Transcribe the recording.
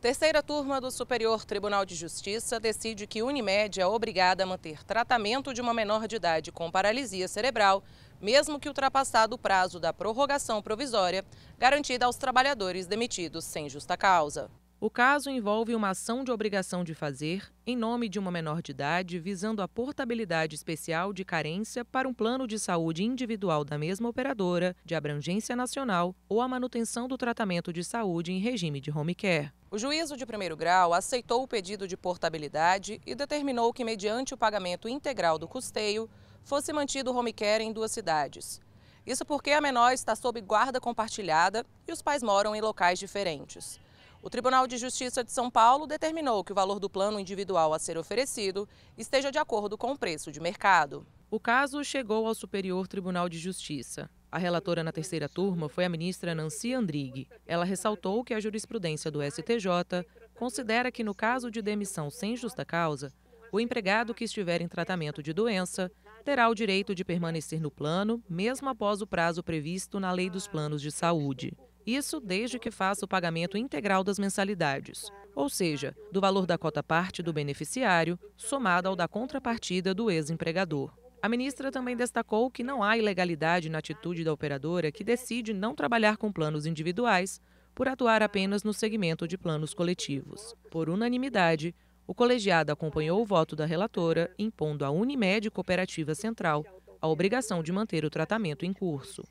Terceira turma do Superior Tribunal de Justiça decide que Unimed é obrigada a manter tratamento de uma menor de idade com paralisia cerebral, mesmo que ultrapassado o prazo da prorrogação provisória, garantida aos trabalhadores demitidos sem justa causa. O caso envolve uma ação de obrigação de fazer, em nome de uma menor de idade, visando a portabilidade especial de carência para um plano de saúde individual da mesma operadora, de abrangência nacional ou a manutenção do tratamento de saúde em regime de home care. O juízo de primeiro grau aceitou o pedido de portabilidade e determinou que, mediante o pagamento integral do custeio, fosse mantido o home care em duas cidades. Isso porque a menor está sob guarda compartilhada e os pais moram em locais diferentes. O Tribunal de Justiça de São Paulo determinou que o valor do plano individual a ser oferecido esteja de acordo com o preço de mercado. O caso chegou ao Superior Tribunal de Justiça. A relatora na terceira turma foi a ministra Nancy Andrighi. Ela ressaltou que a jurisprudência do STJ considera que, no caso de demissão sem justa causa, o empregado que estiver em tratamento de doença terá o direito de permanecer no plano, mesmo após o prazo previsto na Lei dos Planos de Saúde. Isso desde que faça o pagamento integral das mensalidades, ou seja, do valor da cota parte do beneficiário, somado ao da contrapartida do ex-empregador. A ministra também destacou que não há ilegalidade na atitude da operadora que decide não trabalhar com planos individuais por atuar apenas no segmento de planos coletivos. Por unanimidade, o colegiado acompanhou o voto da relatora, impondo à Unimed Cooperativa Central a obrigação de manter o tratamento em curso.